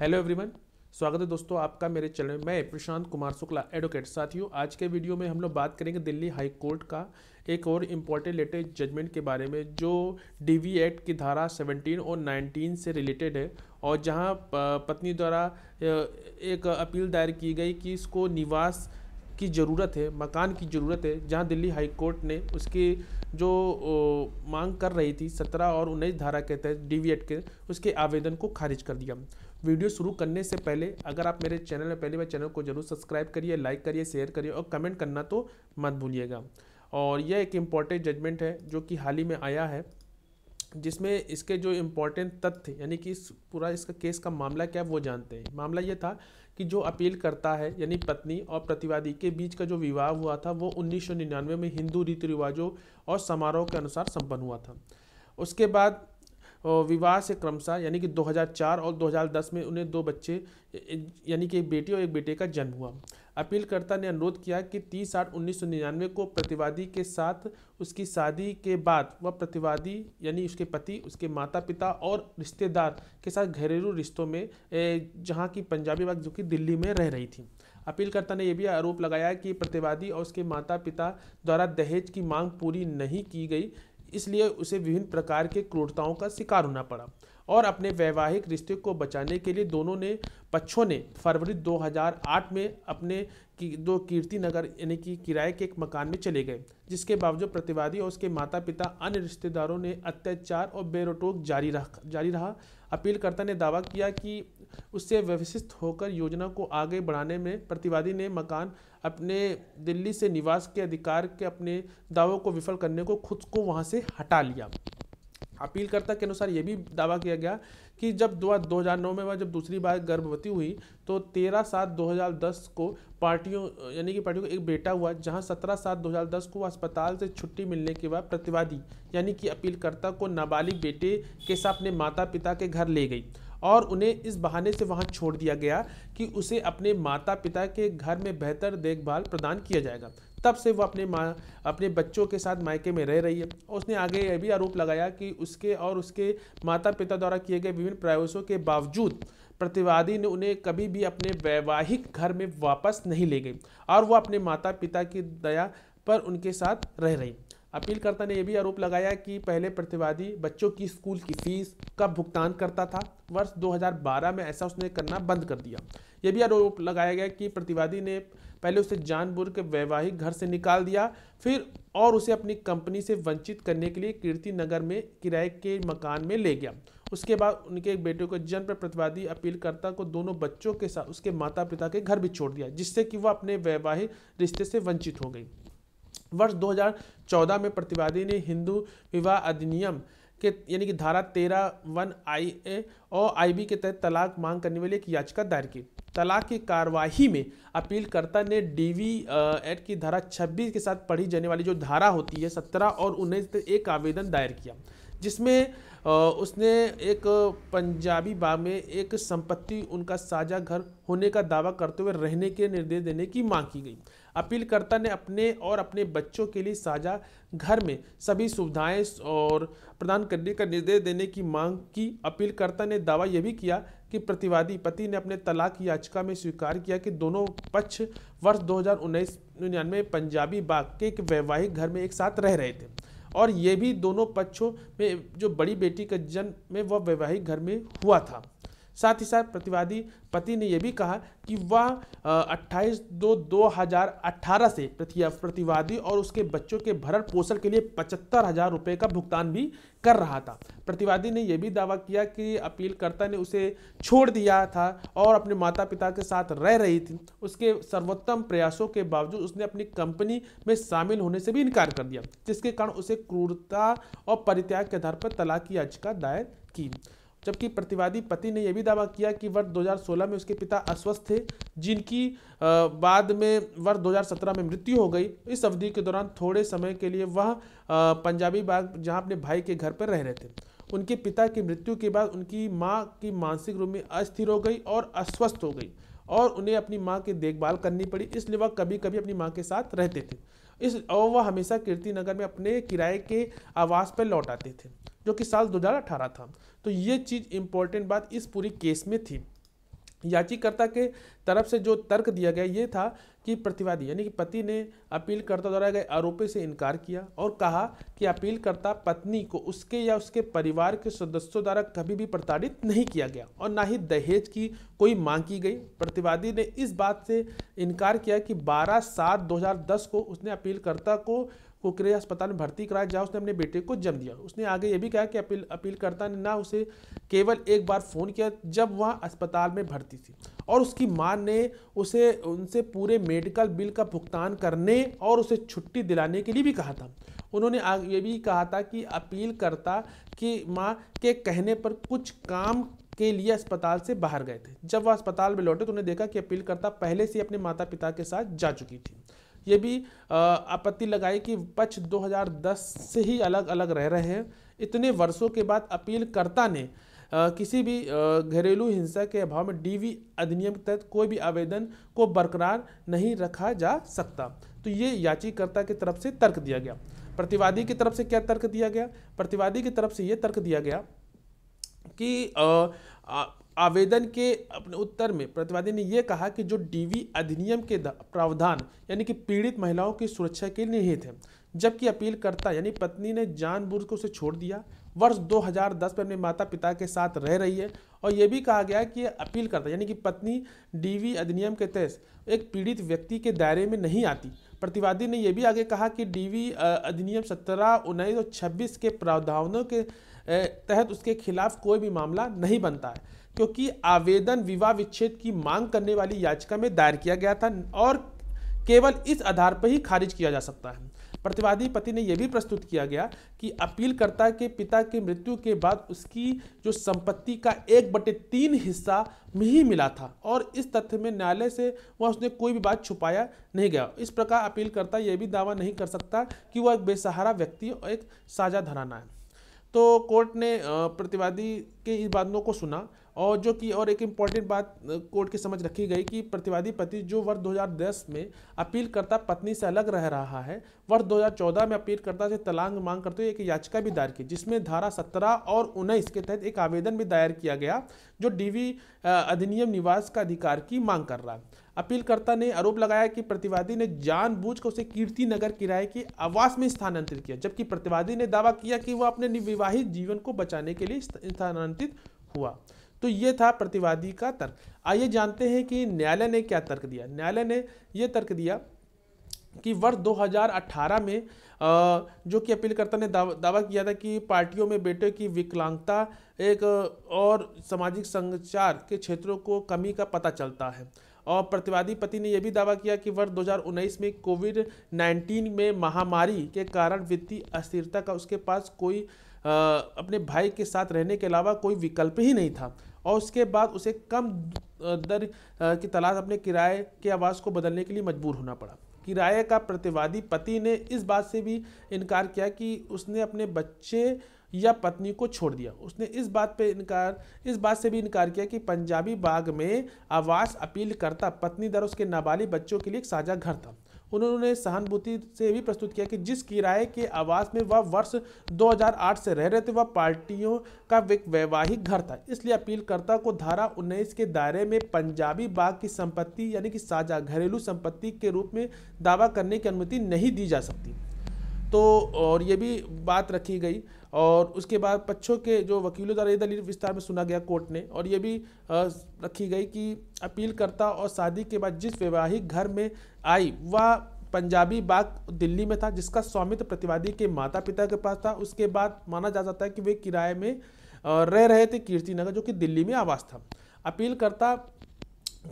hello everyone स्वागत है दोस्तों आपका मेरे चैनल में मैं प्रशांत कुमार शुक्ला एडवोकेट साथियों आज के वीडियो में हम लोग बात करेंगे दिल्ली हाई कोर्ट का एक और इम्पोर्टेंट लेटेस्ट जजमेंट के बारे में जो डीवी एक्ट की धारा 17 और 19 से रिलेटेड है और जहां पत्नी द्वारा एक अपील दायर की गई कि इसको निवास की ज़रूरत है मकान की ज़रूरत है जहाँ दिल्ली हाई कोर्ट ने उसकी जो मांग कर रही थी सत्रह और उन्नीस धारा के तहत डी के उसके आवेदन को खारिज कर दिया वीडियो शुरू करने से पहले अगर आप मेरे चैनल में पहली बार चैनल को जरूर सब्सक्राइब करिए लाइक करिए शेयर करिए और कमेंट करना तो मत भूलिएगा और यह एक इम्पॉर्टेंट जजमेंट है जो कि हाल ही में आया है जिसमें इसके जो इम्पोर्टेंट तथ्य यानी कि इस पूरा इसका केस का मामला क्या है वो जानते हैं मामला ये था कि जो अपील करता है यानी पत्नी और प्रतिवादी के बीच का जो विवाह हुआ था वो उन्नीस में हिंदू रीति रिवाजों और समारोह के अनुसार संपन्न हुआ था उसके बाद विवाह से क्रमशः यानी कि 2004 और 2010 में उन्हें दो बच्चे यानी कि एक बेटी और एक बेटे का जन्म हुआ अपीलकर्ता ने अनुरोध किया कि तीस आठ उन्नीस को प्रतिवादी के साथ उसकी शादी के बाद वह प्रतिवादी यानी उसके पति उसके माता पिता और रिश्तेदार के साथ घरेलू रिश्तों में जहाँ की पंजाबी वक्त जो कि दिल्ली में रह रही थी अपीलकर्ता ने यह भी आरोप लगाया कि प्रतिवादी और उसके माता पिता द्वारा दहेज की मांग पूरी नहीं की गई इसलिए उसे विभिन्न प्रकार के क्रूरताओं का शिकार होना पड़ा और अपने वैवाहिक रिश्ते को बचाने के लिए दोनों ने पक्षों ने फरवरी 2008 में अपने की, दो कीर्ति नगर यानी कि किराए के एक मकान में चले गए जिसके बावजूद प्रतिवादी और उसके माता पिता अन्य रिश्तेदारों ने अत्याचार और बेरोटोक जारी रख जारी रहा अपीलकर्ता ने दावा किया कि उससे व्यवस्थित होकर योजना को आगे बढ़ाने में प्रतिवादी ने मकान अपने दिल्ली से निवास के अधिकार के अपने दावों को विफल करने को खुद को वहाँ से हटा लिया अपीलकर्ता के अनुसार ये भी दावा किया गया कि जब दो हजार में वह जब दूसरी बार गर्भवती हुई तो 13 सात 2010 को पार्टियों यानी कि पार्टियों को एक बेटा हुआ जहां 17 सात 2010 को अस्पताल से छुट्टी मिलने के बाद प्रतिवादी यानी कि अपीलकर्ता को नाबालिग बेटे के साथ अपने माता पिता के घर ले गई और उन्हें इस बहाने से वहाँ छोड़ दिया गया कि उसे अपने माता पिता के घर में बेहतर देखभाल प्रदान किया जाएगा तब से वो अपने माँ अपने बच्चों के साथ मायके में रह रही है और उसने आगे यह भी आरोप लगाया कि उसके और उसके माता पिता द्वारा किए गए विभिन्न प्रयासों के बावजूद प्रतिवादी ने उन्हें कभी भी अपने वैवाहिक घर में वापस नहीं ले गई और वह अपने माता पिता की दया पर उनके साथ रह रही अपीलकर्ता ने यह भी आरोप लगाया कि पहले प्रतिवादी बच्चों की स्कूल की फीस का भुगतान करता था वर्ष 2012 में ऐसा उसने करना बंद कर दिया यह भी आरोप लगाया गया कि प्रतिवादी ने पहले उसे जानबूझ के वैवाहिक घर से निकाल दिया फिर और उसे अपनी कंपनी से वंचित करने के लिए कीर्ति नगर में किराए के मकान में ले गया उसके बाद उनके एक बेटे को जन्म पर प्रतिवादी अपीलकर्ता को दोनों बच्चों के साथ उसके माता पिता के घर भी छोड़ दिया जिससे कि वह अपने वैवाहिक रिश्ते से वंचित हो गई वर्ष 2014 में प्रतिवादी ने हिंदू विवाह अधिनियम के यानी कि धारा तेरह वन आई ए और बी के तहत तलाक मांग करने वाली एक याचिका दायर की तलाक की कार्यवाही में अपीलकर्ता ने डी वी एक्ट की धारा 26 के साथ पढ़ी जाने वाली जो धारा होती है 17 और 19 एक आवेदन दायर किया जिसमें उसने एक पंजाबी बा में एक संपत्ति उनका साझा घर होने का दावा करते हुए रहने के निर्देश देने की मांग की गई अपीलकर्ता ने अपने और अपने बच्चों के लिए साझा घर में सभी सुविधाएं और प्रदान करने का निर्देश देने की मांग की अपीलकर्ता ने दावा यह भी किया कि प्रतिवादी पति ने अपने तलाक याचिका में स्वीकार किया कि दोनों पक्ष वर्ष दो हजार पंजाबी बाग के एक वैवाहिक घर में एक साथ रह रहे थे और ये भी दोनों पक्षों में जो बड़ी बेटी का जन्म में वह वैवाहिक घर में हुआ था साथ ही साथ प्रतिवादी पति ने यह भी कहा कि वह 28 दो 2018 से प्रतिवादी और उसके बच्चों के भरण पोषण के लिए पचहत्तर हजार रुपये का भुगतान भी कर रहा था प्रतिवादी ने यह भी दावा किया कि अपीलकर्ता ने उसे छोड़ दिया था और अपने माता पिता के साथ रह रही थी उसके सर्वोत्तम प्रयासों के बावजूद उसने अपनी कंपनी में शामिल होने से भी इनकार कर दिया जिसके कारण उसे क्रूरता और परित्याग के आधार पर तलाक की याचिका दायर की जबकि प्रतिवादी पति ने यह भी दावा किया कि वर्ष 2016 में उसके पिता अस्वस्थ थे जिनकी बाद में वर्ष 2017 में मृत्यु हो गई इस अवधि के दौरान थोड़े समय के लिए वह पंजाबी बाग जहाँ अपने भाई के घर पर रह रहे थे उनके पिता की मृत्यु के बाद उनकी माँ की मानसिक रूप में अस्थिर हो गई और अस्वस्थ हो गई और उन्हें अपनी माँ की देखभाल करनी पड़ी इसलिए वह कभी कभी अपनी माँ के साथ रहते थे इस और वह हमेशा कीर्ति नगर में अपने किराए के आवास पर लौट आते थे जो कि साल 2018 था तो ये चीज़ इम्पोर्टेंट बात इस पूरी केस में थी याचिकर्ता के तरफ से जो तर्क दिया गया ये था कि प्रतिवादी यानी कि पति ने अपीलकर्ता द्वारा गए आरोपी से इनकार किया और कहा कि अपीलकर्ता पत्नी को उसके या उसके परिवार के सदस्यों द्वारा कभी भी प्रताड़ित नहीं किया गया और ना ही दहेज की कोई मांग की गई प्रतिवादी ने इस बात से इनकार किया कि 12 सात 2010 को उसने अपीलकर्ता को कोकरे अस्पताल में भर्ती कराया जहाँ उसने अपने बेटे को जन्म दिया उसने आगे ये भी कहा कि अपील अपीलकर्ता ने ना उसे केवल एक बार फ़ोन किया जब वह अस्पताल में भर्ती थी और उसकी माँ ने उसे उनसे पूरे मेडिकल बिल का भुगतान करने और उसे छुट्टी दिलाने के लिए भी कहा था उन्होंने ये भी कहा था कि अपीलकर्ता की माँ के कहने पर कुछ काम के लिए अस्पताल से बाहर गए थे जब वह अस्पताल में लौटे तो उन्हें देखा कि अपीलकर्ता पहले से अपने माता पिता के साथ जा चुकी थी ये भी आपत्ति लगाई कि पक्ष 2010 से ही अलग अलग रह रहे हैं इतने वर्षों के बाद अपीलकर्ता ने आ, किसी भी घरेलू हिंसा के अभाव में डीवी अधिनियम के तहत कोई भी आवेदन को बरकरार नहीं रखा जा सकता तो ये याचिकर्ता की तरफ से तर्क दिया गया प्रतिवादी की तरफ से क्या तर्क दिया गया प्रतिवादी की तरफ से ये तर्क दिया गया कि आ, आवेदन के अपने उत्तर में प्रतिवादी ने यह कहा कि जो डीवी अधिनियम के प्रावधान यानी कि पीड़ित महिलाओं की सुरक्षा के लिए निहित है जबकि अपीलकर्ता यानी पत्नी ने जान बुझ उसे छोड़ दिया वर्ष 2010 में अपने माता पिता के साथ रह रही है और यह भी कहा गया कि अपीलकर्ता यानी कि पत्नी डीवी अधिनियम के तहत एक पीड़ित व्यक्ति के दायरे में नहीं आती प्रतिवादी ने यह भी आगे कहा कि डीवी अधिनियम सत्रह उन्नीस और छब्बीस के प्रावधानों के तहत उसके खिलाफ कोई भी मामला नहीं बनता है क्योंकि आवेदन विवाह विच्छेद की मांग करने वाली याचिका में दायर किया गया था और केवल इस आधार पर ही खारिज किया जा सकता है प्रतिवादी पति ने यह भी प्रस्तुत किया गया कि अपीलकर्ता के पिता के मृत्यु के बाद उसकी जो संपत्ति का एक बटे तीन हिस्सा में ही मिला था और इस तथ्य में न्यायालय से वह उसने कोई भी बात छुपाया नहीं गया इस प्रकार अपीलकर्ता यह भी दावा नहीं कर सकता कि वह एक बेसहारा व्यक्ति और एक साझा धराना है तो कोर्ट ने प्रतिवादी के इस बातों को सुना और जो कि और एक इम्पॉर्टेंट बात कोर्ट की समझ रखी गई कि प्रतिवादी पति जो वर्ष 2010 में अपील करता पत्नी से अलग रह रहा है वर्ष 2014 में अपील करता से तलांग मांग करते हुए एक याचिका भी दायर की जिसमें धारा 17 और 19 के तहत एक आवेदन भी दायर किया गया जो डीवी अधिनियम निवास का अधिकार की मांग कर रहा अपीलकर्ता ने आरोप लगाया कि प्रतिवादी ने जानबूझकर उसे कीर्ति नगर किराए के आवास में स्थानांतरित किया जबकि प्रतिवादी ने दावा किया कि वह अपने विवाहित जीवन को बचाने के लिए स्थानांतरित हुआ तो ये था प्रतिवादी का तर्क आइए जानते हैं कि न्यायालय ने क्या तर्क दिया न्यायालय ने यह तर्क दिया कि वर्ष 2018 में जो कि अपीलकर्ता ने दावा, दावा किया था कि पार्टियों में बेटे की विकलांगता एक और सामाजिक संचार के क्षेत्रों को कमी का पता चलता है और प्रतिवादी पति ने यह भी दावा किया कि वर्ष 2019 में कोविड 19 में महामारी के कारण वित्तीय अस्थिरता का उसके पास कोई अपने भाई के साथ रहने के अलावा कोई विकल्प ही नहीं था और उसके बाद उसे कम दर की तलाश अपने किराए के आवास को बदलने के लिए मजबूर होना पड़ा किराए का प्रतिवादी पति ने इस बात से भी इनकार किया कि उसने अपने बच्चे या पत्नी को छोड़ दिया उसने इस बात पे इनकार इस बात से भी इनकार किया कि पंजाबी बाग में आवास अपील करता पत्नी दर उसके नाबालिग बच्चों के लिए एक साझा घर था उन्होंने सहानुभूति से भी प्रस्तुत किया कि जिस किराए के आवास में वह वर्ष 2008 से रह रहे थे वह पार्टियों का वैवाहिक घर था इसलिए अपीलकर्ता को धारा उन्नीस के दायरे में पंजाबी बाग की संपत्ति यानी कि साझा घरेलू संपत्ति के रूप में दावा करने की अनुमति नहीं दी जा सकती तो और ये भी बात रखी गई और उसके बाद पक्षों के जो वकीलों द्वारा ये दलील विस्तार में सुना गया कोर्ट ने और ये भी रखी गई कि अपीलकर्ता और शादी के बाद जिस वैवाहिक घर में आई वह पंजाबी बाग दिल्ली में था जिसका स्वामित्व प्रतिवादी के माता पिता के पास था उसके बाद माना जा जाता है कि वे किराए में रह रहे थे कीर्ति नगर जो कि दिल्ली में आवास था अपीलकर्ता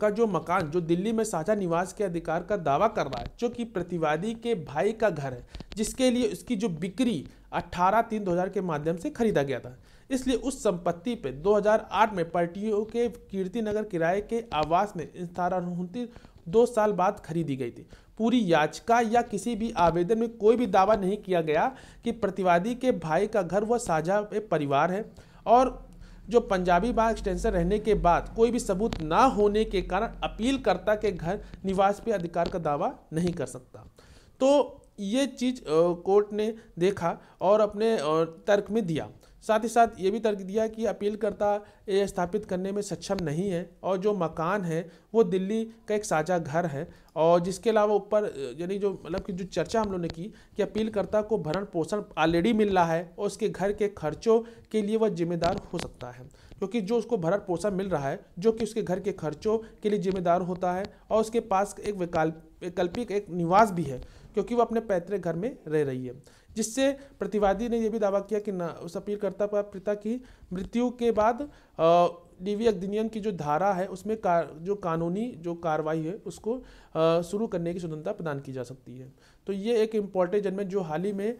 का जो मकान जो दिल्ली में साझा निवास के अधिकार का दावा कर रहा है जो कि प्रतिवादी के भाई का घर है जिसके लिए उसकी जो बिक्री 18 तीन 2000 के माध्यम से खरीदा गया था इसलिए उस संपत्ति पे 2008 में पार्टियों के कीर्ति नगर किराए के आवास में स्थानांतरित दो साल बाद खरीदी गई थी पूरी याचिका या किसी भी आवेदन में कोई भी दावा नहीं किया गया कि प्रतिवादी के भाई का घर वह साझा परिवार है और जो पंजाबी बार एक्सटेंशन रहने के बाद कोई भी सबूत ना होने के कारण अपीलकर्ता के घर निवास पे अधिकार का दावा नहीं कर सकता तो ये चीज़ कोर्ट ने देखा और अपने तर्क में दिया साथ ही साथ ये भी तर्क दिया कि अपीलकर्ता ये स्थापित करने में सक्षम नहीं है और जो मकान है वो दिल्ली का एक साझा घर है और जिसके अलावा ऊपर यानी जो मतलब कि जो चर्चा हम लोगों ने की कि अपीलकर्ता को भरण पोषण ऑलरेडी मिल रहा है और उसके घर के खर्चों के लिए वह जिम्मेदार हो सकता है क्योंकि जो उसको भरण पोषण मिल रहा है जो कि उसके घर के खर्चों के लिए जिम्मेदार होता है और उसके पास एक वैकल्पिक एक निवास भी है क्योंकि वो अपने पैतृक घर में रह रही है जिससे प्रतिवादी ने यह भी दावा किया कि न उस अपीलकर्ता पर पिता की मृत्यु के बाद डी वी अधिनियम की जो धारा है उसमें का, जो कानूनी जो कार्रवाई है उसको शुरू करने की स्वतंत्रता प्रदान की जा सकती है तो ये एक इम्पॉर्टेंट जजमेंट जो हाल ही में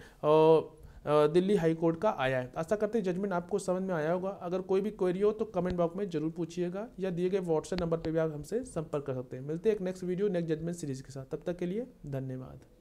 दिल्ली हाई कोर्ट का आया है आशा करते हैं जजमेंट आपको समझ में आया होगा अगर कोई भी क्वेरी हो तो कमेंट बॉक्स में जरूर पूछिएगा या दिए गए व्हाट्सएप नंबर पर भी आप हमसे संपर्क कर सकते हैं मिलते हैं एक next video next judgement series के साथ तब तक के लिए धन्यवाद